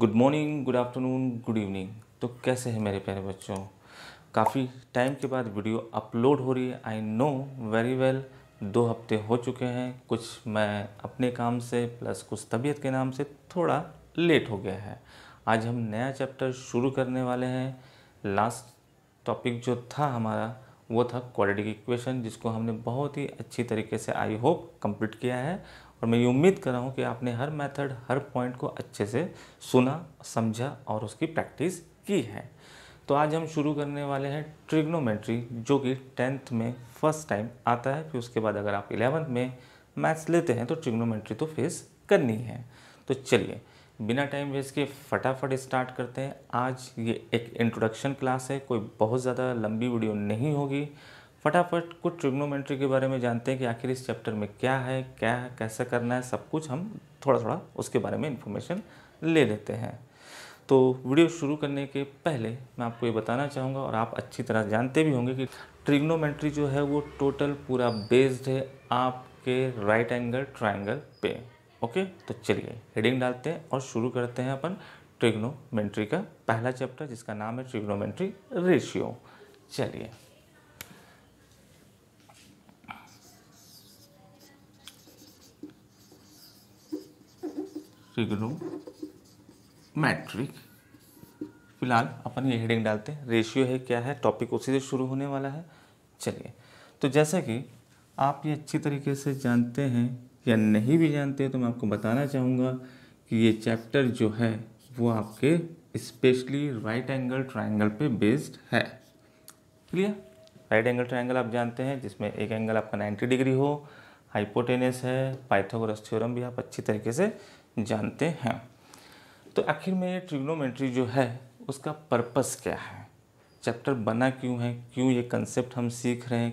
Good morning good afternoon good evening तो कैसे हैं मेरे प्यारे बच्चों काफ़ी टाइम के बाद वीडियो अपलोड हो रही है आई नो वेरी वेल दो हफ्ते हो चुके हैं कुछ मैं अपने काम से प्लस कुछ तबीयत के नाम से थोड़ा लेट हो गया है आज हम नया चैप्टर शुरू करने वाले हैं लास्ट टॉपिक जो था हमारा वो था की इक्वेशन जिसको हमने बहुत ही अच्छी तरीके से आई होप कंप्लीट किया है और मैं ये उम्मीद कर रहा हूँ कि आपने हर मेथड हर पॉइंट को अच्छे से सुना समझा और उसकी प्रैक्टिस की है तो आज हम शुरू करने वाले हैं ट्रिग्नोमेट्री जो कि टेंथ में फर्स्ट टाइम आता है फिर उसके बाद अगर आप इलेवंथ में मैथ्स लेते हैं तो ट्रिग्नोमेट्री तो फेस करनी है तो चलिए बिना टाइम वेस्ट के फटाफट स्टार्ट करते हैं आज ये एक इंट्रोडक्शन क्लास है कोई बहुत ज़्यादा लंबी वीडियो नहीं होगी फटाफट कुछ ट्रिग्नोमेट्री के बारे में जानते हैं कि आखिर इस चैप्टर में क्या है क्या है कैसे करना है सब कुछ हम थोड़ा थोड़ा उसके बारे में इन्फॉर्मेशन ले लेते हैं तो वीडियो शुरू करने के पहले मैं आपको ये बताना चाहूँगा और आप अच्छी तरह जानते भी होंगे कि ट्रिग्नोमेट्री जो है वो टोटल पूरा बेस्ड है आपके राइट एंगल ट्राइंगल पे ओके तो चलिए हेडिंग डालते हैं और शुरू करते हैं अपन ट्रिग्नोमेट्री का पहला चैप्टर जिसका नाम है ट्रिग्नोमेट्री रेशियो चलिए ट्रिग्नोमेट्रिक फिलहाल अपन ये हेडिंग डालते हैं रेशियो है क्या है टॉपिक उसी से शुरू होने वाला है चलिए तो जैसा कि आप ये अच्छी तरीके से जानते हैं या नहीं भी जानते तो मैं आपको बताना चाहूँगा कि ये चैप्टर जो है वो आपके स्पेशली राइट एंगल ट्राइंगल पे बेस्ड है क्लियर राइट एंगल ट्राइंगल आप जानते हैं जिसमें एक एंगल आपका 90 डिग्री हो हाइपोटेनस है पाइथागोरस थ्योरम भी आप अच्छी तरीके से जानते हैं तो आखिर में ये ट्रिग्नोमेट्री जो है उसका पर्पस क्या है चैप्टर बना क्यों है क्यों ये कंसेप्ट हम सीख रहे हैं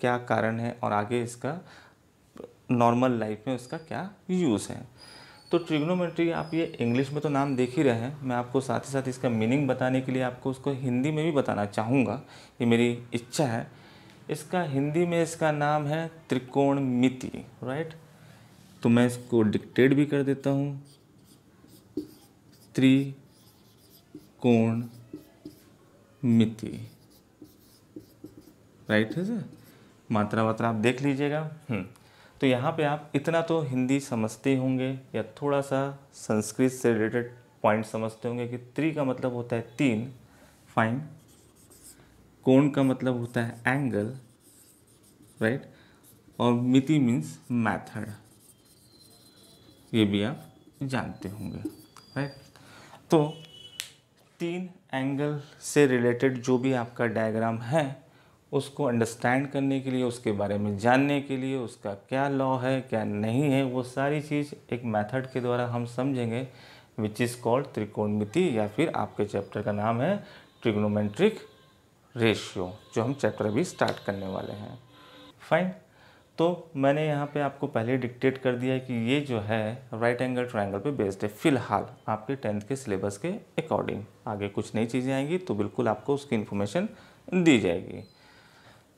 क्या कारण है और आगे इसका नॉर्मल लाइफ में उसका क्या यूज़ है तो ट्रिग्नोमेट्री आप ये इंग्लिश में तो नाम देख ही रहे हैं मैं आपको साथ ही साथ इसका मीनिंग बताने के लिए आपको उसको हिंदी में भी बताना चाहूँगा ये मेरी इच्छा है इसका हिंदी में इसका नाम है त्रिकोणमिति राइट तो मैं इसको डिक्टेट भी कर देता हूँ त्रिकोण मिति राइट है सर मात्रा वात्रा आप देख लीजिएगा हम्म। तो यहाँ पे आप इतना तो हिंदी समझते होंगे या थोड़ा सा संस्कृत से रिलेटेड पॉइंट समझते होंगे कि त्रि का मतलब होता है तीन फाइन कोण का मतलब होता है एंगल राइट और मिति मीन्स मैथड ये भी आप जानते होंगे राइट तो तीन एंगल से रिलेटेड जो भी आपका डायग्राम है उसको अंडरस्टैंड करने के लिए उसके बारे में जानने के लिए उसका क्या लॉ है क्या नहीं है वो सारी चीज़ एक मेथड के द्वारा हम समझेंगे विच इज़ कॉल्ड त्रिकोणमिति या फिर आपके चैप्टर का नाम है ट्रिग्नोमेट्रिक रेशियो जो हम चैप्टर अभी स्टार्ट करने वाले हैं फाइन तो मैंने यहाँ पे आपको पहले डिक्टेट कर दिया है कि ये जो है राइट एंगल ट्रायंगल पे बेस्ड है फिलहाल आपके टेंथ के सिलेबस के अकॉर्डिंग आगे कुछ नई चीज़ें आएंगी तो बिल्कुल आपको उसकी इन्फॉर्मेशन दी जाएगी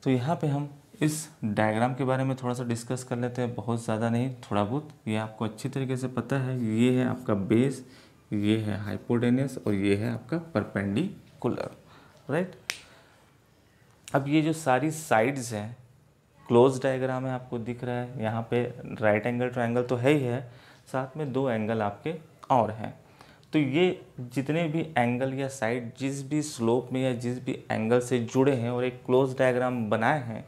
तो यहाँ पे हम इस डायग्राम के बारे में थोड़ा सा डिस्कस कर लेते हैं बहुत ज़्यादा नहीं थोड़ा बहुत ये आपको अच्छी तरीके से पता है ये है आपका बेस ये है हाइपोडेनियस और ये है आपका परपेंडिकुलर राइट अब ये जो सारी साइड्स हैं क्लोज डायग्राम है आपको दिख रहा है यहाँ पे राइट एंगल ट्राइंगल तो है ही है साथ में दो एंगल आपके और हैं तो ये जितने भी एंगल या साइड जिस भी स्लोप में या जिस भी एंगल से जुड़े हैं और एक क्लोज डायग्राम बनाए हैं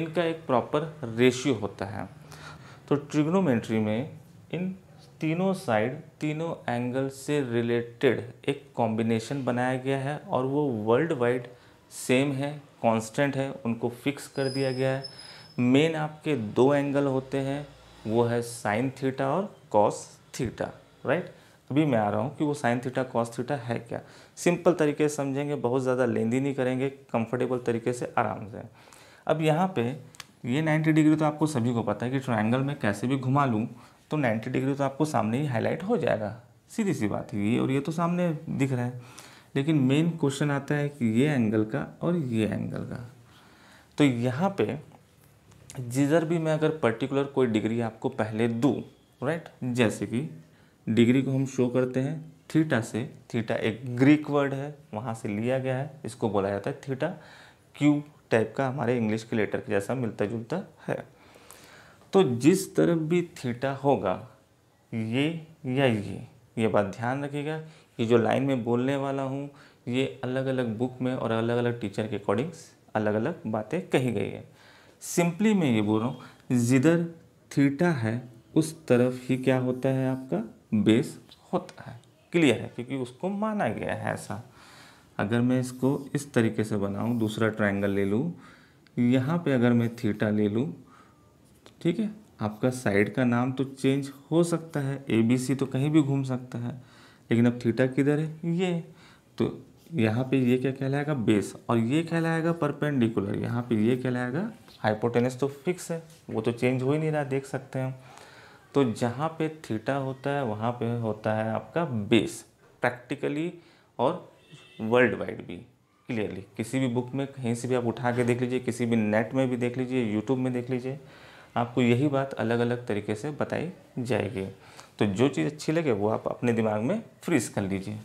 इनका एक प्रॉपर रेशियो होता है तो ट्रिग्नोमेट्री में इन तीनों साइड तीनों एंगल से रिलेटेड एक कॉम्बिनेशन बनाया गया है और वो वर्ल्ड वाइड सेम है कांस्टेंट है उनको फिक्स कर दिया गया है मेन आपके दो एंगल होते हैं वो है साइन थीटा और कॉस थीटा राइट अभी मैं आ रहा हूँ कि वो साइन थीटा कॉस थीटा है क्या सिंपल तरीके से समझेंगे बहुत ज़्यादा लेंदी नहीं करेंगे कंफर्टेबल तरीके से आराम से अब यहाँ पे ये 90 डिग्री तो आपको सभी को पता है कि ट्रायंगल में कैसे भी घुमा लूँ तो 90 डिग्री तो आपको सामने ही हाईलाइट हो जाएगा सीधी सी बात है ये और ये तो सामने दिख रहा है लेकिन मेन क्वेश्चन आता है कि ये एंगल का और ये एंगल का तो यहाँ पर जिधर भी मैं अगर पर्टिकुलर कोई डिग्री आपको पहले दूँ राइट जैसे कि डिग्री को हम शो करते हैं थीटा से थीटा एक ग्रीक वर्ड है वहाँ से लिया गया है इसको बोला जाता है थीटा क्यू टाइप का हमारे इंग्लिश के लेटर के जैसा मिलता जुलता है तो जिस तरफ भी थीटा होगा ये या ये ये बात ध्यान रखिएगा ये जो लाइन में बोलने वाला हूँ ये अलग अलग बुक में और अलग अलग टीचर के अकॉर्डिंग्स अलग अलग बातें कही गई है सिंपली मैं ये बोल रहा हूँ जिधर थीटा है उस तरफ ही क्या होता है आपका बेस होता है क्लियर है क्योंकि उसको माना गया है ऐसा अगर मैं इसको इस तरीके से बनाऊँ दूसरा ट्राइंगल ले लूँ यहाँ पे अगर मैं थीटा ले लूँ ठीक है आपका साइड का नाम तो चेंज हो सकता है ए बी सी तो कहीं भी घूम सकता है लेकिन अब थीटा किधर है ये तो यहाँ पे ये क्या कहलाएगा बेस और ये कहलाएगा परपेंडिकुलर यहाँ पे ये कहलाएगा हाइपोटेनस तो फिक्स है वो तो चेंज हो ही नहीं रहा देख सकते हैं तो जहाँ पे थीटा होता है वहाँ पे होता है आपका बेस प्रैक्टिकली और वर्ल्ड वाइड भी क्लियरली किसी भी बुक में कहीं से भी आप उठा के देख लीजिए किसी भी नेट में भी देख लीजिए यूट्यूब में देख लीजिए आपको यही बात अलग अलग तरीके से बताई जाएगी तो जो चीज़ अच्छी लगे वो आप अपने दिमाग में फ्रीज कर लीजिए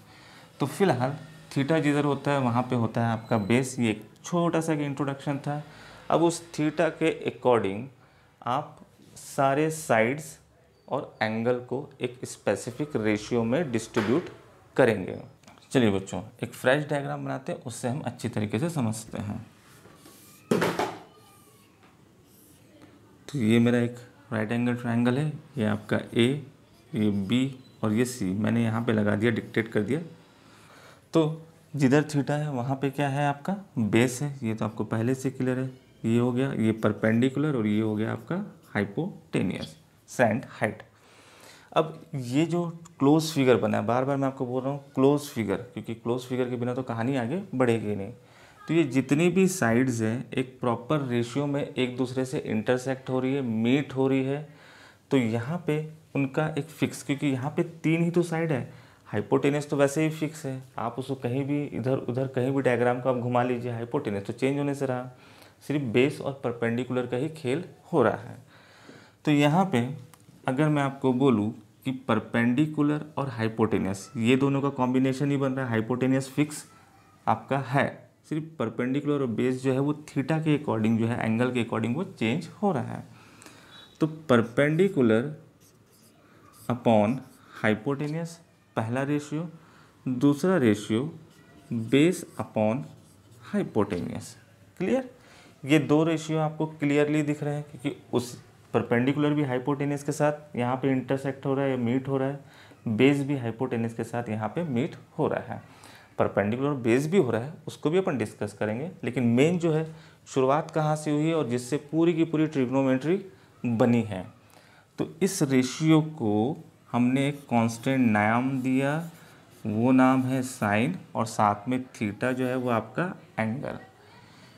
तो फिलहाल थीटा जिधर होता है वहाँ पे होता है आपका बेस ये एक छोटा सा एक इंट्रोडक्शन था अब उस थीटा के अकॉर्डिंग आप सारे साइड्स और एंगल को एक स्पेसिफिक रेशियो में डिस्ट्रीब्यूट करेंगे चलिए बच्चों एक फ्रेश डायग्राम बनाते हैं उससे हम अच्छी तरीके से समझते हैं तो ये मेरा एक राइट एंगल ट्राइंगल है ये आपका ए ये बी और ये सी मैंने यहाँ पे लगा दिया डिक्टेट कर दिया तो जिधर थीटा है वहाँ पे क्या है आपका बेस है ये तो आपको पहले से क्लियर है ये हो गया ये परपेंडिकुलर और ये हो गया आपका हाइपोटेनियस सेंट हाइट अब ये जो क्लोज फिगर बना है बार बार मैं आपको बोल रहा हूँ क्लोज फिगर क्योंकि क्लोज फिगर के बिना तो कहानी आगे बढ़ेगी नहीं तो ये जितनी भी साइड्स हैं एक प्रॉपर रेशियो में एक दूसरे से इंटरसेक्ट हो रही है मीट हो रही है तो यहाँ पे उनका एक फिक्स क्योंकि यहाँ पे तीन ही तो साइड है हाइपोटेनस तो वैसे ही फिक्स है आप उसको कहीं भी इधर उधर कहीं भी डायग्राम को आप घुमा लीजिए हाइपोटेनस तो चेंज होने से रहा सिर्फ बेस और परपेंडिकुलर का ही खेल हो रहा है तो यहाँ पे अगर मैं आपको बोलूँ कि परपेंडिकुलर और हाइपोटेनस ये दोनों का कॉम्बिनेशन ही बन रहा है हाइपोटेनस फिक्स आपका है सिर्फ परपेंडिकुलर और बेस जो है वो थीटा के अकॉर्डिंग जो है एंगल के अकॉर्डिंग वो चेंज हो रहा है तो परपेंडिकुलर अपॉन हाइपोटेनियस पहला रेशियो दूसरा ratio base upon hypotenuse clear ये दो रेशियो आपको क्लियरली दिख रहे हैं क्योंकि उस परपेंडिकुलर भी हाइपोटेनियस के साथ यहाँ पे इंटरसेक्ट हो रहा है मीट हो रहा है बेस भी हाइपोटेनियस के साथ यहाँ पे मीट हो रहा है परपेंडिकुलर बेस भी हो रहा है उसको भी अपन डिस्कस करेंगे लेकिन मेन जो है शुरुआत कहाँ से हुई है और जिससे पूरी की पूरी ट्रिग्नोमेट्री बनी है तो इस रेशियो को हमने एक कांस्टेंट नाम दिया वो नाम है साइन और साथ में थीटा जो है वो आपका एंगल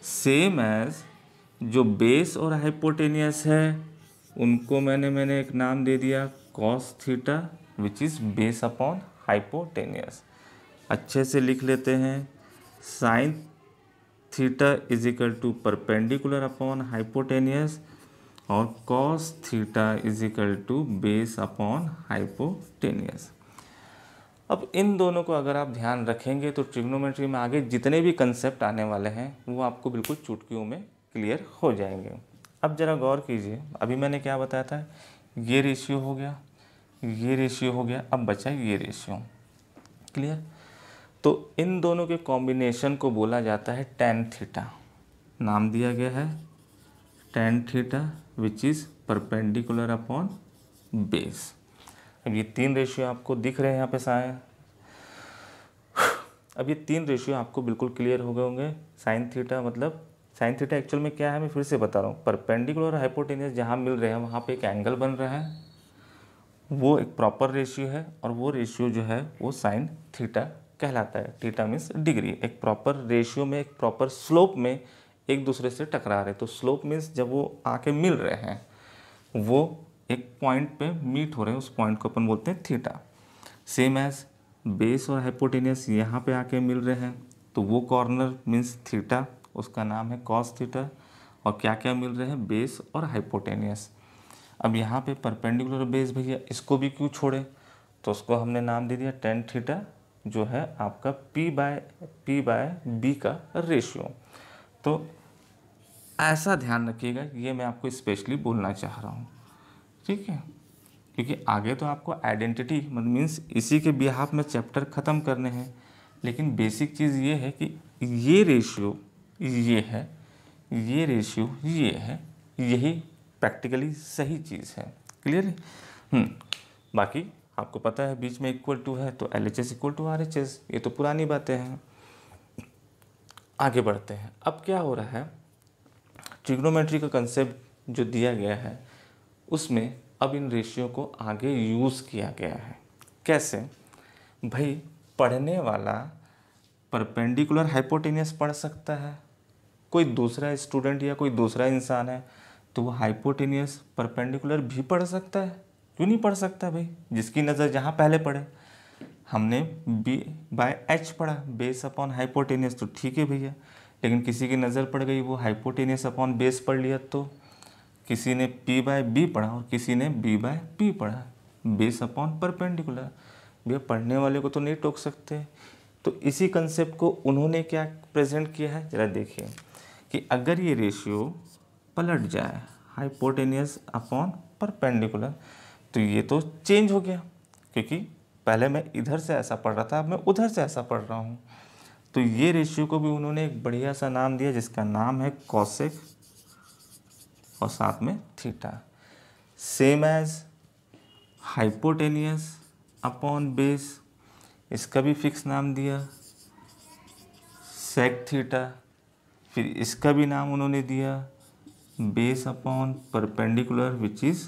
सेम एज जो बेस और हाइपोटेनियस है उनको मैंने मैंने एक नाम दे दिया cos theta which is base upon hypotenuse अच्छे से लिख लेते हैं sine theta is equal to perpendicular upon hypotenuse और cos theta is equal to base upon hypotenuse अब इन दोनों को अगर आप ध्यान रखेंगे तो ट्रिग्नोमेट्री में आगे जितने भी कंसेप्ट आने वाले हैं वो आपको बिल्कुल चुटकियों में क्लियर हो जाएंगे अब ज़रा गौर कीजिए अभी मैंने क्या बताया था ये रेशियो हो गया ये रेशियो हो गया अब बचा ये रेशियो क्लियर तो इन दोनों के कॉम्बिनेशन को बोला जाता है टेन थीटा नाम दिया गया है tan theta which is perpendicular upon base अब ये तीन रेशियो आपको दिख रहे हैं यहाँ पे साए अब ये तीन रेशियो आपको बिल्कुल क्लियर हो गए होंगे साइन थीटा मतलब साइन थीटा एक्चुअल में क्या है मैं फिर से बता रहा हूँ परपेंडिकुलर हाइपोटेनियस जहाँ मिल रहे हैं वहाँ पे एक एंगल बन रहा है वो एक प्रॉपर रेशियो है और वो रेशियो जो है वो साइन थीटा कहलाता है थीटा मीन्स डिग्री एक प्रॉपर रेशियो में एक प्रॉपर स्लोप में एक दूसरे से टकरा रहे तो स्लोप मीन्स जब वो आके मिल रहे हैं वो एक पॉइंट पे मीट हो रहे हैं उस पॉइंट को अपन बोलते हैं थीटा सेम एज बेस और हाइपोटेनियस यहाँ पे आके मिल रहे हैं तो वो कॉर्नर मीन्स थीटा उसका नाम है कॉस थीटा और क्या क्या मिल रहे हैं बेस और हाइपोटेनियस अब यहाँ पे परपेंडिकुलर बेस भैया इसको भी क्यों छोड़े तो उसको हमने नाम दे दिया टेन थीटा जो है आपका P by P by B का रेशियो तो ऐसा ध्यान रखिएगा ये मैं आपको स्पेशली बोलना चाह रहा हूँ ठीक है क्योंकि आगे तो आपको आइडेंटिटी मीन्स मतलब इसी के बिहाफ में चैप्टर ख़त्म करने हैं लेकिन बेसिक चीज़ ये है कि ये रेशियो ये है ये रेशियो ये है यही प्रैक्टिकली सही चीज़ है क्लियरली हम्म। बाकी आपको पता है बीच में इक्वल टू है तो L H S equal to R H S ये तो पुरानी बातें हैं आगे बढ़ते हैं अब क्या हो रहा है ट्रिग्नोमेट्री का कंसेप्ट जो दिया गया है उसमें अब इन रेशियो को आगे यूज़ किया गया है कैसे भाई पढ़ने वाला परपेंडिकुलर हाइपोटेनियस पढ़ सकता है कोई दूसरा स्टूडेंट या कोई दूसरा इंसान है तो वो हाइपोटेनियस परपेंडिकुलर भी पढ़ सकता है क्यों नहीं पढ़ सकता भाई जिसकी नज़र जहाँ पहले पढ़े हमने बी बाय एच पढ़ा बेस अपॉन हाइपोटेनियस तो ठीक है भैया लेकिन किसी की नज़र पड़ गई वो हाइपोटेनियस अपॉन बेस पढ़ लिया तो किसी ने पी बाय बी पढ़ा और किसी ने बी बाय पी पढ़ा बेस अपॉन परपेंडिकुलर भैया पढ़ने वाले को तो नहीं टोक सकते तो इसी कंसेप्ट को उन्होंने क्या प्रेजेंट किया है ज़रा देखिए कि अगर ये रेशियो पलट जाए हाइपोटेनियस अपॉन परपेंडिकुलर तो ये तो चेंज हो गया क्योंकि पहले मैं इधर से ऐसा पढ़ रहा था अब मैं उधर से ऐसा पढ़ रहा हूँ तो ये रेशियो को भी उन्होंने एक बढ़िया सा नाम दिया जिसका नाम है कौशिक और साथ में theta same as hypotenuse upon base इसका भी फिक्स नाम दिया सेक थीटा फिर इसका भी नाम उन्होंने दिया base upon perpendicular which is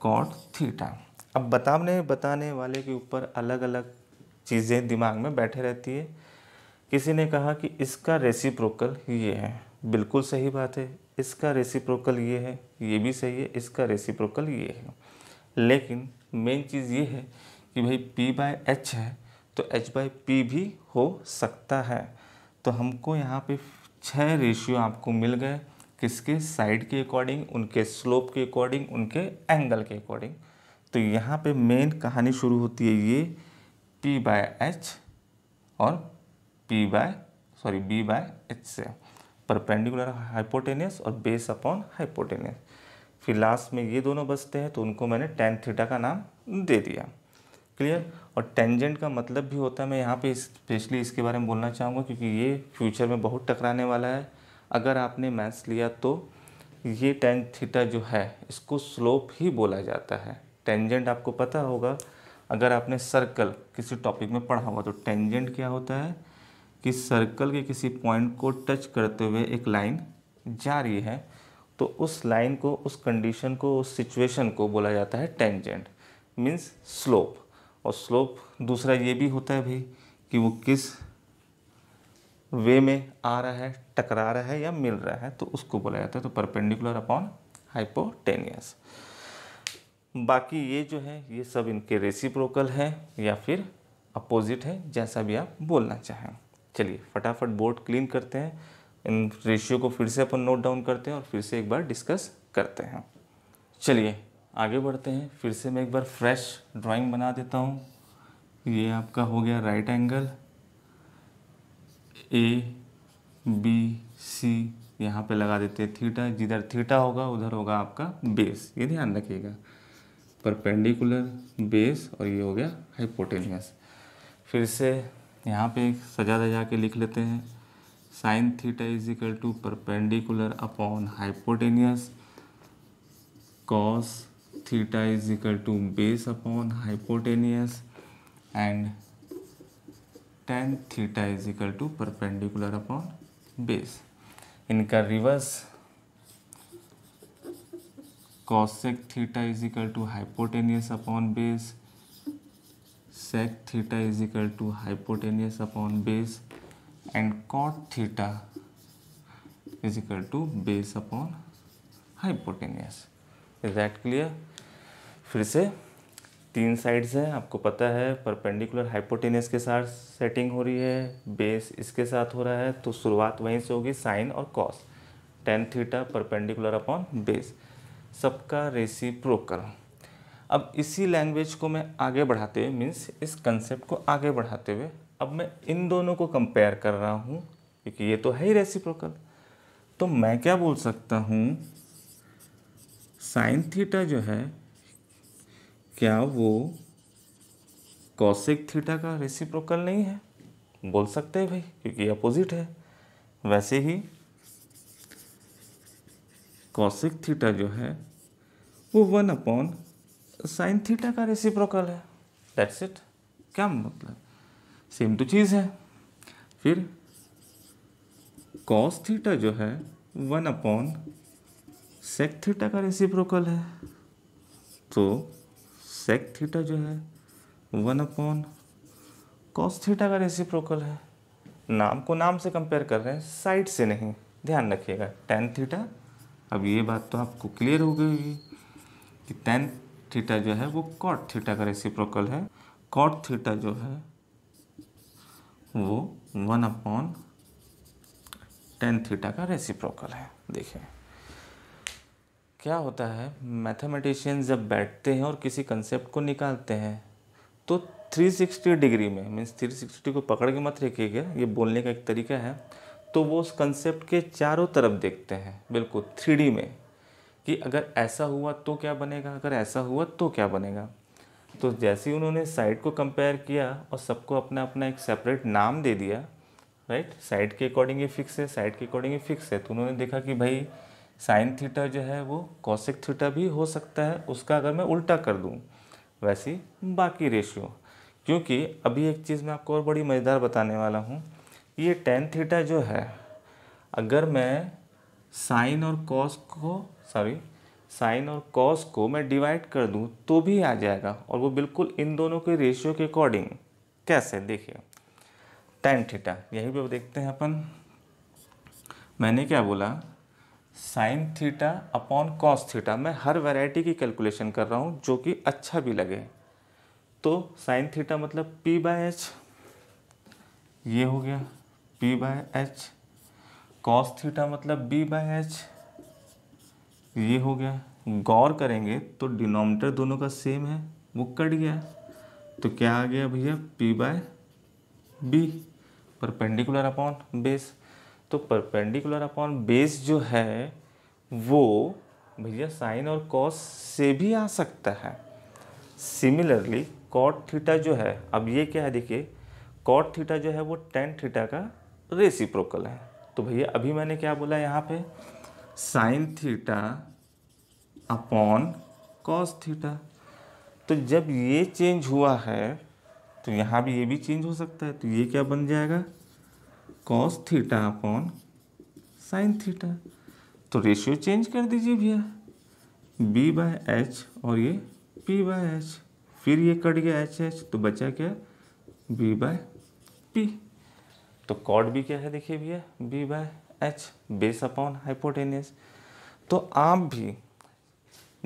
cot theta अब बताने बताने वाले के ऊपर अलग अलग चीज़ें दिमाग में बैठे रहती है किसी ने कहा कि इसका रेसिप्रोकल ये है बिल्कुल सही बात है इसका रेसिप्रोकल ये है ये भी सही है इसका रेसिप्रोकल ये है लेकिन मेन चीज़ ये है कि भाई p बाय एच है तो h बाई पी भी हो सकता है तो हमको यहाँ पे छः रेशियो आपको मिल गए किसके साइड के अकॉर्डिंग उनके स्लोप के अकॉर्डिंग उनके एंगल के अकॉर्डिंग तो यहाँ पे मेन कहानी शुरू होती है ये p बाय एच और P by sorry B by H से परपेंडिकुलर हाइपोटेनियस और बेस अपॉन हाइपोटेनियस फिर लास्ट में ये दोनों बचते हैं तो उनको मैंने टेन थीटा का नाम दे दिया क्लियर और टेंजेंट का मतलब भी होता है मैं यहाँ पे स्पेशली इसके बारे में बोलना चाहूँगा क्योंकि ये फ्यूचर में बहुत टकराने वाला है अगर आपने मैथ्स लिया तो ये टेन थीटा जो है इसको स्लोप ही बोला जाता है टेंजेंट आपको पता होगा अगर आपने सर्कल किसी टॉपिक में पढ़ा होगा तो टेंजेंट क्या होता है कि सर्कल के किसी पॉइंट को टच करते हुए एक लाइन जा रही है तो उस लाइन को उस कंडीशन को उस सिचुएशन को बोला जाता है टेंजेंट मीन्स स्लोप और स्लोप दूसरा ये भी होता है भाई कि वो किस वे में आ रहा है टकरा रहा है या मिल रहा है तो उसको बोला जाता है तो परपेंडिकुलर अपॉन हाइपोटेनियस बाकी ये जो है ये सब इनके रेसिप्रोकल है या फिर अपोजिट है जैसा भी आप बोलना चाहें चलिए फटाफट बोर्ड क्लीन करते हैं इन रेशियो को फिर से अपन नोट डाउन करते हैं और फिर से एक बार डिस्कस करते हैं चलिए आगे बढ़ते हैं फिर से मैं एक बार फ्रेश ड्राइंग बना देता हूँ ये आपका हो गया right angle A B C यहाँ पे लगा देते हैं थीटा जिधर थीटा होगा उधर होगा आपका बेस ये ध्यान रखिएगा परपेंडिकुलर बेस और ये हो गया हाइपोटेनियस फिर से यहाँ पे सजा सजा के लिख लेते हैं sine theta is equal to perpendicular upon hypotenuse cos theta is equal to base upon hypotenuse and tan theta is equal to perpendicular upon base इनका reverse cosec theta is equal to hypotenuse upon base sec theta is equal to hypotenuse upon base and cot theta is equal to base upon hypotenuse is that clear फिर से तीन sides हैं आपको पता है perpendicular hypotenuse के साथ setting हो रही है बेस इसके साथ हो रहा है तो शुरुआत वहीं से होगी साइन और cos tan theta perpendicular upon base सबका रेसी प्रोकर अब इसी लैंग्वेज को मैं आगे बढ़ाते हुए मीन्स इस कंसेप्ट को आगे बढ़ाते हुए अब मैं इन दोनों को कंपेयर कर रहा हूँ क्योंकि ये तो है ही रेसिप्रोकल तो मैं क्या बोल सकता हूँ साइन थीटा जो है क्या वो कौशिक थीटा का रेसिप्रोकल नहीं है बोल सकते हैं भाई क्योंकि अपोजिट है वैसे ही कौशिक थीटा जो है वो वन अपॉन साइन थीटा का रेसिप्रोकल है दैट्स इट क्या मतलब सेम तो चीज़ है फिर कॉस थीटा जो है वन अपॉन सेक थीटा का रेसिप्रोकल है तो सेक थीटा जो है वन अपॉन कॉस थीटा का रेसिप्रोकल है नाम को नाम से कंपेयर कर रहे हैं साइड से नहीं ध्यान रखिएगा टेन थीटा अब ये बात तो आपको क्लियर हो गई होगी कि टेन थीटा जो है वो कॉट थीटा का रेसिप्रोकल है कॉट थीटा जो है वो वन अपॉन टेन थीटा का रेसिप्रोकल है देखें क्या होता है मैथमेटिशियन जब बैठते हैं और किसी कंसेप्ट को निकालते हैं तो 360 डिग्री में मीन्स 360 को पकड़ के मत रखिएगा ये बोलने का एक तरीका है तो वो उस कंसेप्ट के चारों तरफ देखते हैं बिल्कुल थ्री में कि अगर ऐसा हुआ तो क्या बनेगा अगर ऐसा हुआ तो क्या बनेगा तो जैसे ही उन्होंने साइड को कंपेयर किया और सबको अपना अपना एक सेपरेट नाम दे दिया राइट साइड के अकॉर्डिंग ये फिक्स है साइड के अकॉर्डिंग ये फिक्स है तो उन्होंने देखा कि भाई साइन थीटा जो है वो कॉसिक थीटा भी हो सकता है उसका अगर मैं उल्टा कर दूँ वैसी बाकी रेशियो क्योंकि अभी एक चीज़ मैं आपको और बड़ी मज़ेदार बताने वाला हूँ ये टेन थीटा जो है अगर मैं साइन और कॉस को सॉरी साइन और कॉस को मैं डिवाइड कर दूं तो भी आ जाएगा और वो बिल्कुल इन दोनों के रेशियो के अकॉर्डिंग कैसे देखिए टेन थीटा यही पे देखते हैं अपन मैंने क्या बोला sine theta upon cos theta मैं हर वैरायटी की कैलकुलेशन कर रहा हूँ जो कि अच्छा भी लगे तो साइन थीटा मतलब पी बाय एच ये हो गया P by H cos theta मतलब बी बाय एच ये हो गया गौर करेंगे तो डिनोमीटर दोनों का सेम है वो कट गया तो क्या आ गया भैया P by B perpendicular upon base तो परपेंडिकुलर अपॉन बेस जो है वो भैया साइन और कॉस से भी आ सकता है सिमिलरली कॉट थीटा जो है अब ये क्या है देखिए कॉट थीटा जो है वो टेन थीटा का रेसिप्रोकल है तो भैया अभी मैंने क्या बोला यहाँ पे sine theta upon cos theta तो जब ये चेंज हुआ है तो यहाँ भी ये भी चेंज हो सकता है तो ये क्या बन जाएगा cos theta upon sine theta तो रेशियो चेंज कर दीजिए भैया बी बाय एच और ये पी बाय एच फिर ये कट गया एच एच तो बचा क्या बी बाय पी तो कॉड भी क्या है देखिए भैया B by H base upon hypotenuse तो आप भी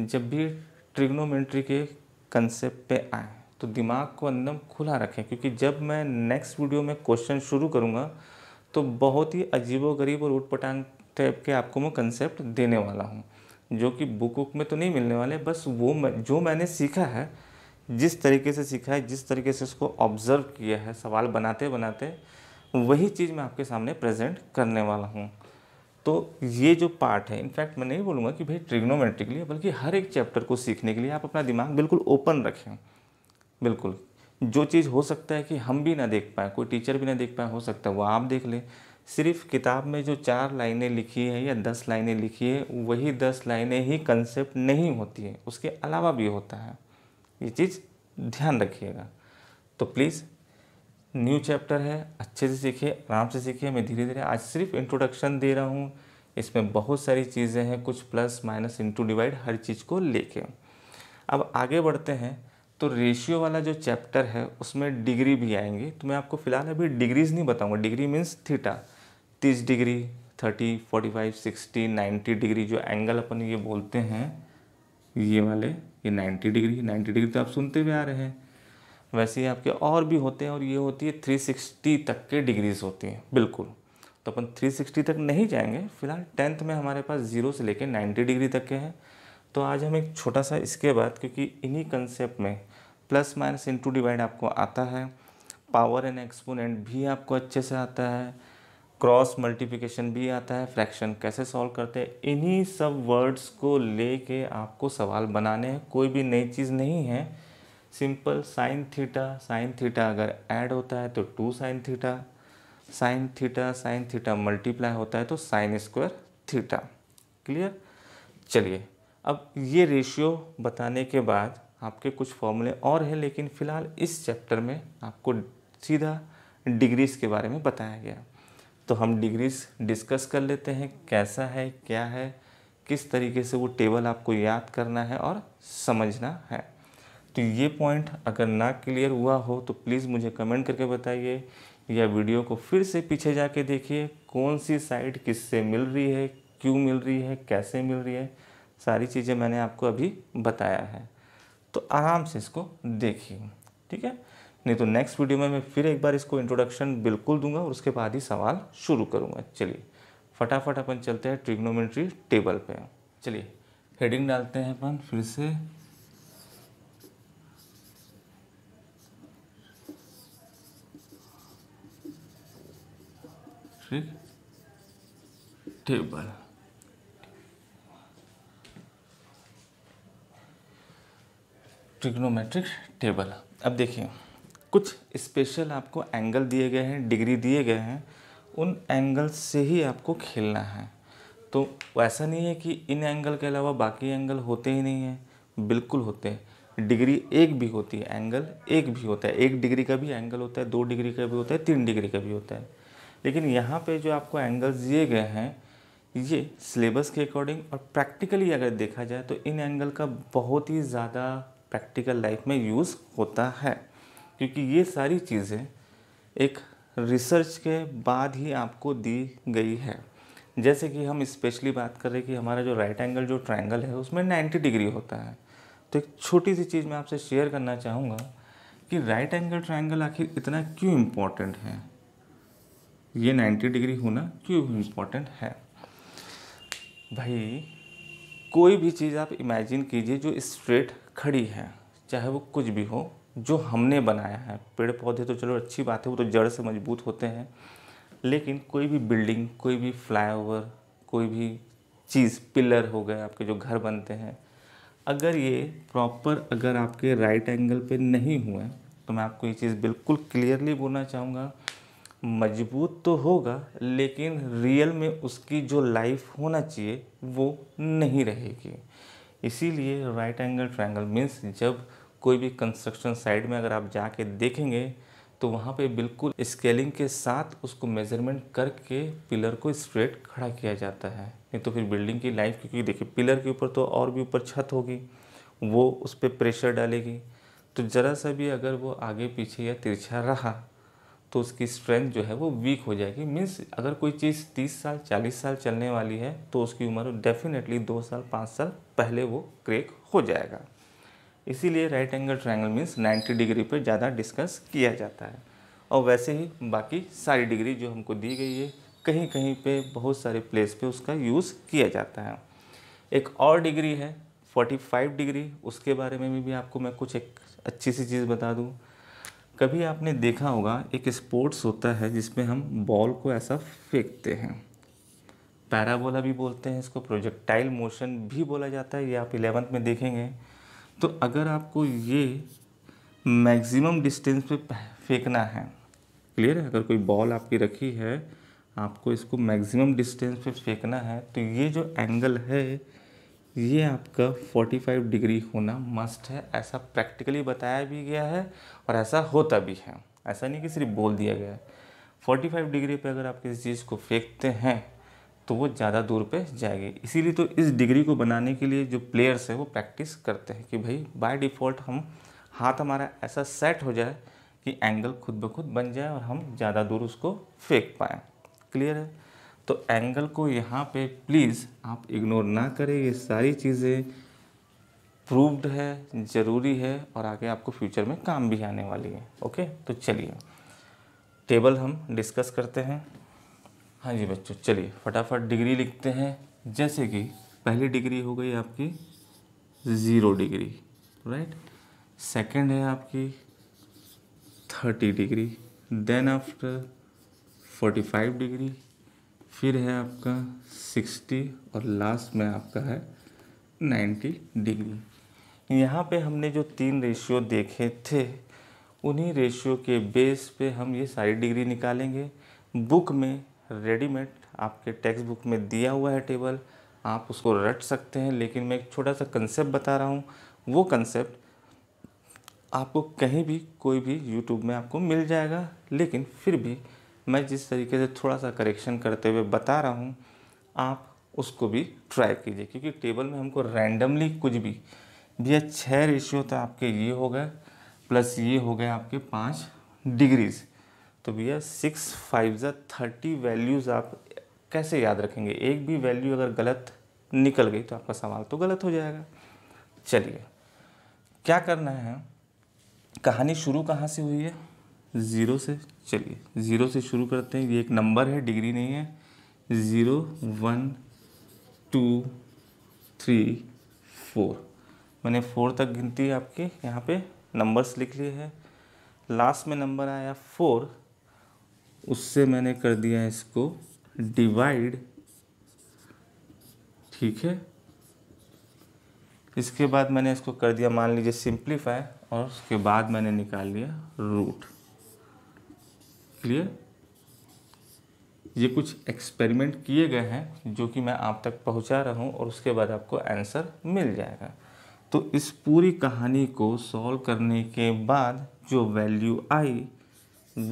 जब भी ट्रिग्नोमेट्री के कंसेप्ट पे आए तो दिमाग को एकदम खुला रखें क्योंकि जब मैं नेक्स्ट वीडियो में क्वेश्चन शुरू करूँगा तो बहुत ही अजीबोगरीब और उटपटांग टाइप के आपको मैं कंसेप्ट देने वाला हूँ जो कि बुक वुक में तो नहीं मिलने वाले बस वो मैं, जो मैंने सीखा है जिस तरीके से सीखा है जिस तरीके से उसको ऑब्ज़र्व किया है सवाल बनाते बनाते वही चीज़ मैं आपके सामने प्रेजेंट करने वाला हूँ तो ये जो पार्ट है इनफैक्ट मैं नहीं बोलूँगा कि भाई ट्रिग्नोमेट्रिकली बल्कि हर एक चैप्टर को सीखने के लिए आप अपना दिमाग बिल्कुल ओपन रखें बिल्कुल जो चीज़ हो सकता है कि हम भी ना देख पाए कोई टीचर भी ना देख पाए हो सकता है वो आप देख लें सिर्फ किताब में जो चार लाइनें लिखी है या दस लाइनें लिखी है वही दस लाइनें ही कंसेप्ट नहीं होती है उसके अलावा भी होता है ये चीज़ ध्यान रखिएगा तो प्लीज़ न्यू चैप्टर है अच्छे से सीखिए आराम से सीखिए मैं धीरे धीरे आज सिर्फ इंट्रोडक्शन दे रहा हूँ इसमें बहुत सारी चीज़ें हैं कुछ प्लस माइनस इंटू डिवाइड हर चीज़ को लेके अब आगे बढ़ते हैं तो रेशियो वाला जो चैप्टर है उसमें डिग्री भी आएंगे तो मैं आपको फ़िलहाल अभी डिग्रीज़ नहीं बताऊँगा डिग्री मीन्स थीटा तीस degree thirty forty five sixty ninety degree जो एंगल अपन ये बोलते हैं ये वाले ये नाइन्टी डिग्री नाइन्टी डिग्री तो आप सुनते हुए आ रहे हैं वैसे ही आपके और भी होते हैं और ये होती है 360 तक के डिग्रीज़ होती हैं बिल्कुल तो अपन 360 तक नहीं जाएंगे फिलहाल टेंथ में हमारे पास ज़ीरो से लेकर 90 डिग्री तक के हैं तो आज हम एक छोटा सा इसके बाद क्योंकि इन्हीं कंसेप्ट में प्लस माइनस इंटू डिवाइड आपको आता है पावर एंड एक्सपोनेंट भी आपको अच्छे से आता है क्रॉस मल्टीप्लिकेशन भी आता है फ्रैक्शन कैसे सॉल्व करते हैं इन्हीं सब वर्ड्स को ले आपको सवाल बनाने हैं कोई भी नई चीज़ नहीं है simple sine theta sine theta अगर ऐड होता है तो two sine theta sine theta sine theta multiply होता है तो साइन स्क्वायर थीटा क्लियर चलिए अब ये रेशियो बताने के बाद आपके कुछ फॉर्मूले और हैं लेकिन फ़िलहाल इस चैप्टर में आपको सीधा डिग्रीज़ के बारे में बताया गया तो हम डिग्रीज़ डिस्कस कर लेते हैं कैसा है क्या है किस तरीके से वो टेबल आपको याद करना है और समझना है तो ये पॉइंट अगर ना क्लियर हुआ हो तो प्लीज़ मुझे कमेंट करके बताइए या वीडियो को फिर से पीछे जाके देखिए कौन सी साइड किससे मिल रही है क्यों मिल रही है कैसे मिल रही है सारी चीज़ें मैंने आपको अभी बताया है तो आराम से इसको देखिए ठीक है नहीं तो नेक्स्ट वीडियो में मैं फिर एक बार इसको इंट्रोडक्शन बिल्कुल दूंगा और उसके बाद ही सवाल शुरू करूंगा चलिए फटाफट अपन चलते हैं ट्रिग्नोमेट्री टेबल पे चलिए हेडिंग डालते हैं अपन फिर से फिर टेबल ट्रिग्नोमेट्रिक टेबल अब देखिए कुछ स्पेशल आपको एंगल दिए गए हैं डिग्री दिए गए हैं उन एंगल से ही आपको खेलना है तो ऐसा नहीं है कि इन एंगल के अलावा बाकी एंगल होते ही नहीं हैं बिल्कुल होते हैं डिग्री एक भी होती है एंगल एक भी होता है एक डिग्री का भी एंगल होता है दो डिग्री का भी होता है तीन डिग्री का भी होता है लेकिन यहाँ पे जो आपको एंगल्स दिए गए हैं ये सिलेबस के अकॉर्डिंग और प्रैक्टिकली अगर देखा जाए तो इन एंगल का बहुत ही ज़्यादा प्रैक्टिकल लाइफ में यूज़ होता है क्योंकि ये सारी चीज़ें एक रिसर्च के बाद ही आपको दी गई है जैसे कि हम स्पेशली बात कर रहे हैं कि हमारा जो राइट एंगल जो ट्रायंगल है उसमें 90 डिग्री होता है तो एक छोटी सी चीज़ मैं आपसे शेयर करना चाहूँगा कि राइट एंगल ट्रायंगल आखिर इतना क्यों इम्पोर्टेंट है ये 90 डिग्री होना क्यों इम्पोर्टेंट है भाई कोई भी चीज़ आप इमेजिन कीजिए जो स्ट्रेट खड़ी है चाहे वो कुछ भी हो जो हमने बनाया है पेड़ पौधे तो चलो अच्छी बात है वो तो जड़ से मजबूत होते हैं लेकिन कोई भी बिल्डिंग कोई भी फ्लाईओवर कोई भी चीज़ पिलर हो गए आपके जो घर बनते हैं अगर ये प्रॉपर अगर आपके राइट एंगल पे नहीं हुए तो मैं आपको ये चीज़ बिल्कुल क्लियरली बोलना चाहूँगा मजबूत तो होगा लेकिन रियल में उसकी जो लाइफ होना चाहिए वो नहीं रहेगी इसीलिए राइट एंगल ट्रायंगल मीन्स जब कोई भी कंस्ट्रक्शन साइड में अगर आप जाके देखेंगे तो वहाँ पे बिल्कुल स्केलिंग के साथ उसको मेजरमेंट करके पिलर को स्ट्रेट खड़ा किया जाता है नहीं तो फिर बिल्डिंग की लाइफ क्योंकि देखिए पिलर के ऊपर तो और भी ऊपर छत होगी वो उस पर प्रेशर डालेगी तो ज़रा सा भी अगर वो आगे पीछे या तिरछा रहा तो उसकी स्ट्रेंथ जो है वो वीक हो जाएगी मीन्स अगर कोई चीज़ तीस साल चालीस साल चलने वाली है तो उसकी उम्र डेफिनेटली दो साल पाँच साल पहले वो क्रेक हो जाएगा इसीलिए right angle triangle means 90 degree पर ज़्यादा डिस्कस किया जाता है और वैसे ही बाकी सारी डिग्री जो हमको दी गई है कहीं कहीं पे बहुत सारे प्लेस पे उसका यूज़ किया जाता है एक और डिग्री है 45 डिग्री उसके बारे में भी, भी आपको मैं कुछ एक अच्छी सी चीज़ बता दूँ कभी आपने देखा होगा एक स्पोर्ट्स होता है जिसमें हम बॉल को ऐसा फेंकते हैं पैराबोला भी बोलते हैं इसको प्रोजेक्टाइल मोशन भी बोला जाता है ये आप इलेवंथ में देखेंगे तो अगर आपको ये मैक्सिमम डिस्टेंस पे फेंकना है क्लियर है अगर कोई बॉल आपकी रखी है आपको इसको मैक्सिमम डिस्टेंस पे फेंकना है तो ये जो एंगल है ये आपका 45 डिग्री होना मस्ट है ऐसा प्रैक्टिकली बताया भी गया है और ऐसा होता भी है ऐसा नहीं कि सिर्फ बोल दिया गया है 45 डिग्री पे अगर आप किसी चीज़ को फेंकते हैं तो वो ज़्यादा दूर पे जाएगी इसीलिए तो इस डिग्री को बनाने के लिए जो प्लेयर्स हैं वो प्रैक्टिस करते हैं कि भाई बाय डिफ़ॉल्ट हम हाथ हमारा ऐसा सेट हो जाए कि एंगल खुद ब खुद बन जाए और हम ज़्यादा दूर उसको फेंक पाएँ क्लियर है तो एंगल को यहाँ पे प्लीज़ आप इग्नोर ना करें ये सारी चीज़ें प्रूव्ड है ज़रूरी है और आगे आपको फ्यूचर में काम भी आने वाली है ओके तो चलिए टेबल हम डिस्कस करते हैं हाँ जी बच्चों चलिए फटाफट डिग्री लिखते हैं जैसे कि पहली डिग्री हो गई आपकी ज़ीरो डिग्री राइट सेकंड है आपकी thirty degree then after forty five degree फिर है आपका सिक्सटी और लास्ट में आपका है नाइन्टी डिग्री यहाँ पे हमने जो तीन रेशियो देखे थे उन्हीं रेशियो के बेस पे हम ये सारी डिग्री निकालेंगे बुक में रेडीमेड आपके टेक्स्ट बुक में दिया हुआ है टेबल आप उसको रट सकते हैं लेकिन मैं एक छोटा सा कंसेप्ट बता रहा हूँ वो कंसेप्ट आपको कहीं भी कोई भी यूट्यूब में आपको मिल जाएगा लेकिन फिर भी मैं जिस तरीके से थोड़ा सा करेक्शन करते हुए बता रहा हूँ आप उसको भी ट्राई कीजिए क्योंकि टेबल में हमको रैंडमली कुछ भी भैया छः रेशियो तो आपके ये हो गए प्लस ये हो गए आपके पाँच डिग्रीज तो भैया सिक्स फाइव ज़ा थर्टी वैल्यूज़ आप कैसे याद रखेंगे एक भी वैल्यू अगर गलत निकल गई तो आपका सवाल तो गलत हो जाएगा चलिए क्या करना है कहानी शुरू कहाँ से हुई है ज़ीरो से चलिए ज़ीरो से शुरू करते हैं ये एक नंबर है डिग्री नहीं है zero one two three four मैंने फोर तक गिनती आपके यहाँ पे नंबर्स लिख लिए हैं लास्ट में नंबर आया फोर उससे मैंने कर दिया इसको डिवाइड ठीक है इसके बाद मैंने इसको कर दिया मान लीजिए सिंप्लीफाई और उसके बाद मैंने निकाल लिया रूट क्लियर ये कुछ एक्सपेरिमेंट किए गए हैं जो कि मैं आप तक पहुंचा रहा हूं और उसके बाद आपको आंसर मिल जाएगा तो इस पूरी कहानी को सॉल्व करने के बाद जो वैल्यू आई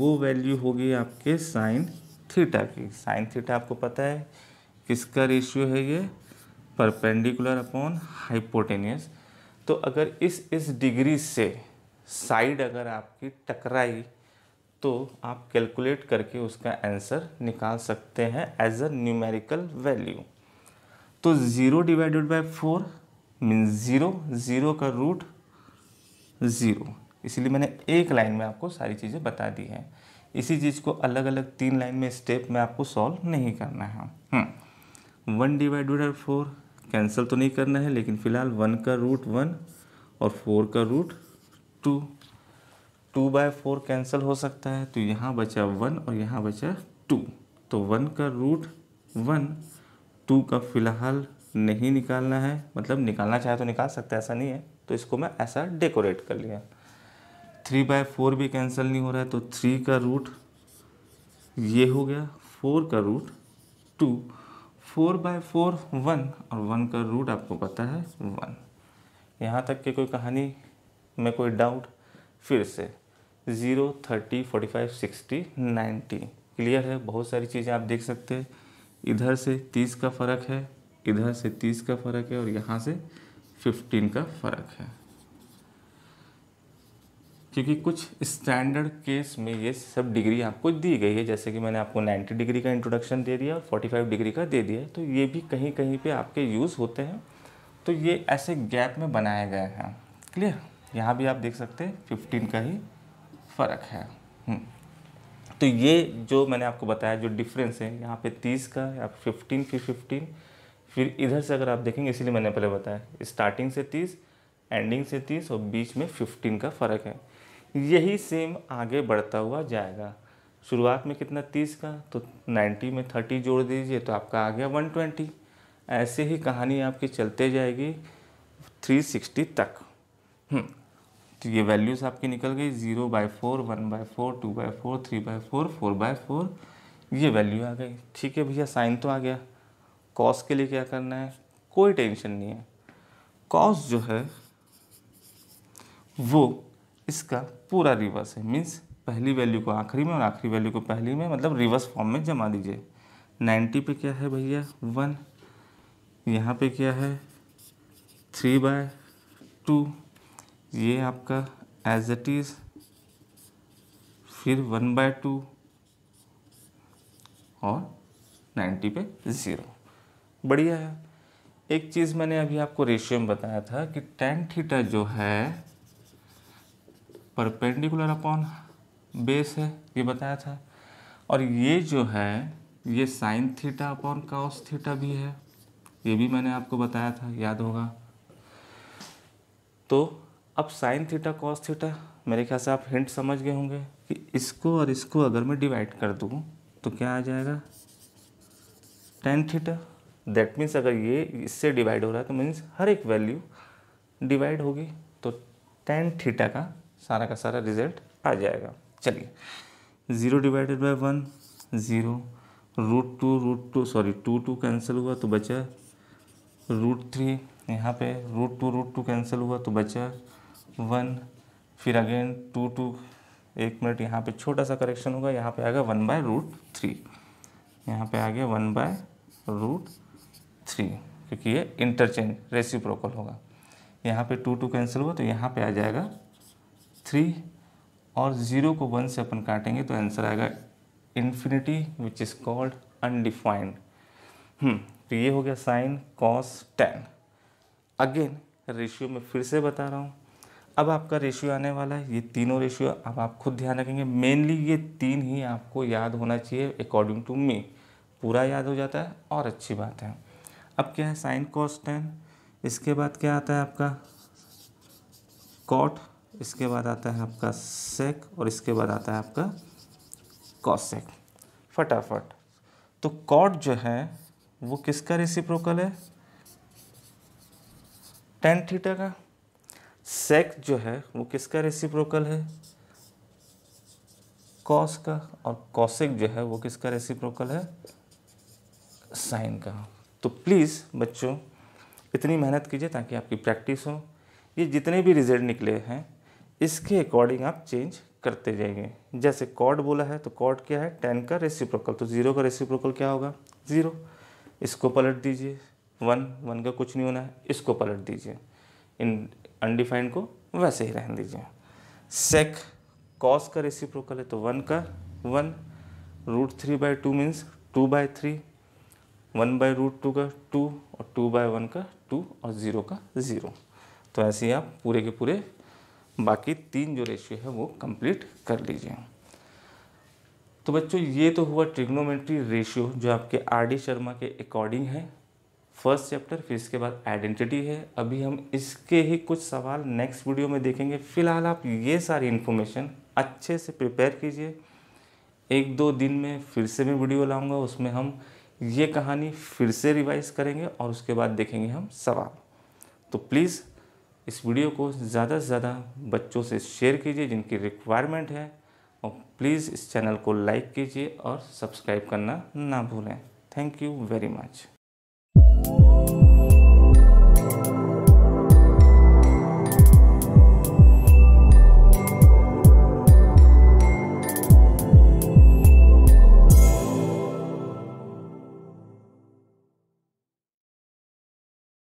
वो वैल्यू होगी आपके साइन थीटा की साइन थीटा आपको पता है किसका रेशियो है ये परपेंडिकुलर अपॉन हाइपोटेनियस तो अगर इस इस डिग्री से साइड अगर आपकी टकराई तो आप कैलकुलेट करके उसका आंसर निकाल सकते हैं एज अ न्यूमेरिकल वैल्यू तो zero divided by four mean zero zero का रूट ज़ीरो इसलिए मैंने एक लाइन में आपको सारी चीज़ें बता दी हैं इसी चीज़ को अलग अलग तीन लाइन में स्टेप में आपको सॉल्व नहीं करना है one divided by four cancel तो नहीं करना है लेकिन फ़िलहाल वन का रूट वन और फोर का root two two by four cancel हो सकता है तो यहाँ बचा वन और यहाँ बचा टू तो वन का रूट वन टू का फ़िलहाल नहीं निकालना है मतलब निकालना चाहे तो निकाल सकते ऐसा नहीं है तो इसको मैं ऐसा डेकोरेट कर लिया थ्री बाय फोर भी कैंसिल नहीं हो रहा है तो थ्री का रूट ये हो गया फोर का root two four by four one और वन का रूट आपको पता है वन यहाँ तक की कोई कहानी में कोई डाउट फिर से zero thirty forty five sixty ninety clear है बहुत सारी चीज़ें आप देख सकते हैं इधर से तीस का फ़र्क है इधर से तीस का फ़र्क है और यहाँ से फिफ्टीन का फ़र्क है क्योंकि कुछ स्टैंडर्ड केस में ये सब डिग्री आपको दी गई है जैसे कि मैंने आपको 90 डिग्री का इंट्रोडक्शन दे दिया और 45 डिग्री का दे दिया तो ये भी कहीं कहीं पे आपके यूज़ होते हैं तो ये ऐसे गैप में बनाए गए हैं क्लियर यहाँ भी आप देख सकते हैं फिफ्टीन का ही फ़र्क है हम्म। तो ये जो मैंने आपको बताया जो डिफरेंस है यहाँ पे तीस का या फिफ्टीन फिर फिफ्टीन फिर इधर से अगर आप देखेंगे इसलिए मैंने पहले बताया स्टार्टिंग से तीस एंडिंग से तीस और बीच में फिफ्टीन का फ़र्क है यही सेम आगे बढ़ता हुआ जाएगा शुरुआत में कितना तीस का तो नाइन्टी में थर्टी जोड़ दीजिए तो आपका आ गया वन ट्वेंटी ऐसे ही कहानी आपकी चलते जाएगी थ्री सिक्सटी तक हम्म। तो ये वैल्यूज़ आपकी निकल गई zero by four one by four two by four three by four four by four ये वैल्यू आ गई ठीक है भैया साइन तो आ गया कॉस के लिए क्या करना है कोई टेंशन नहीं है कॉस जो है वो इसका पूरा रिवर्स है मीन्स पहली वैल्यू को आखिरी में और आखिरी वैल्यू को पहली में मतलब रिवर्स फॉर्म में जमा दीजिए नाइन्टी पे क्या है भैया वन यहाँ पे क्या है थ्री बाय टू ये आपका एज इट इज़ फिर वन बाय टू और नाइन्टी पे ज़ीरो बढ़िया है एक चीज़ मैंने अभी आपको रेशियो में बताया था कि टेन थीटा जो है परपेंडिकुलर अपॉन बेस है ये बताया था और ये जो है ये sine theta upon cos theta भी है ये भी मैंने आपको बताया था याद होगा तो अब साइन थीटा कॉस थीटा मेरे ख्याल से आप हिंट समझ गए होंगे कि इसको और इसको अगर मैं डिवाइड कर दूँ तो क्या आ जाएगा टेन थीटा दैट मीन्स अगर ये इससे डिवाइड हो रहा है तो मीन्स हर एक वैल्यू डिवाइड होगी तो टेन थीटा का सारा का सारा रिजल्ट आ जाएगा चलिए zero divided by one zero root two root two sorry two two cancel हुआ तो बचा रूट थ्री यहाँ पे root two root two cancel हुआ तो बचा वन फिर अगेन टू टू एक मिनट यहाँ पे छोटा सा करेक्शन होगा यहाँ पे गया वन बाय रूट थ्री यहाँ पे आ गया वन बाय रूट थ्री क्योंकि ये इंटरचेंज रेसिप्रोकल होगा यहाँ पे टू टू कैंसिल हुआ तो यहाँ पे आ जाएगा थ्री और ज़ीरो को वन से अपन काटेंगे तो आंसर आएगा infinity which is called undefined तो ये हो गया sine cos tan again ratio में फिर से बता रहा हूँ अब आपका रेशियो आने वाला है ये तीनों रेशियो अब आप खुद ध्यान रखेंगे मेनली ये तीन ही आपको याद होना चाहिए अकॉर्डिंग टू मी पूरा याद हो जाता है और अच्छी बात है अब क्या है साइन कॉस टेन इसके बाद क्या आता है आपका कॉट इसके बाद आता है आपका सेक और इसके बाद आता है आपका कॉसेक फटाफट तो कॉट जो है वो किसका रेसिप्रोकल है टेन थीटा का सेक जो है वो किसका रेसिप्रोकल है कॉस का और कॉसिक जो है वो किसका रेसिप्रोकल है साइन का तो प्लीज़ बच्चों इतनी मेहनत कीजिए ताकि आपकी प्रैक्टिस हो ये जितने भी रिजल्ट निकले हैं इसके अकॉर्डिंग आप चेंज करते जाएंगे जैसे कॉड बोला है तो कॉड क्या है टेन का रेसिप्रोकल तो ज़ीरो का रेसिप्रोकल क्या होगा ज़ीरो इसको पलट दीजिए वन वन का कुछ नहीं होना है इसको पलट दीजिए इन अनडिफाइंड को वैसे ही रहने दीजिए सेक कॉस का रेसिप्रोकल है तो वन का one root three by two means two by three one by root two का टू और टू बाय वन का टू और ज़ीरो का ज़ीरो तो ऐसे ही आप पूरे के पूरे बाकी तीन जो रेशियो है वो कंप्लीट कर लीजिए तो बच्चों ये तो हुआ ट्रिग्नोमेट्री रेशियो जो आपके आर डी शर्मा के अकॉर्डिंग है फर्स्ट चैप्टर फिर इसके बाद आइडेंटिटी है अभी हम इसके ही कुछ सवाल नेक्स्ट वीडियो में देखेंगे फ़िलहाल आप ये सारी इन्फॉर्मेशन अच्छे से प्रिपेयर कीजिए एक दो दिन में फिर से मैं वीडियो लाऊंगा उसमें हम ये कहानी फिर से रिवाइज करेंगे और उसके बाद देखेंगे हम सवाल तो प्लीज़ इस वीडियो को ज़्यादा से ज़्यादा बच्चों से शेयर कीजिए जिनकी रिक्वायरमेंट है और प्लीज़ इस चैनल को लाइक कीजिए और सब्सक्राइब करना ना भूलें थैंक यू वेरी मच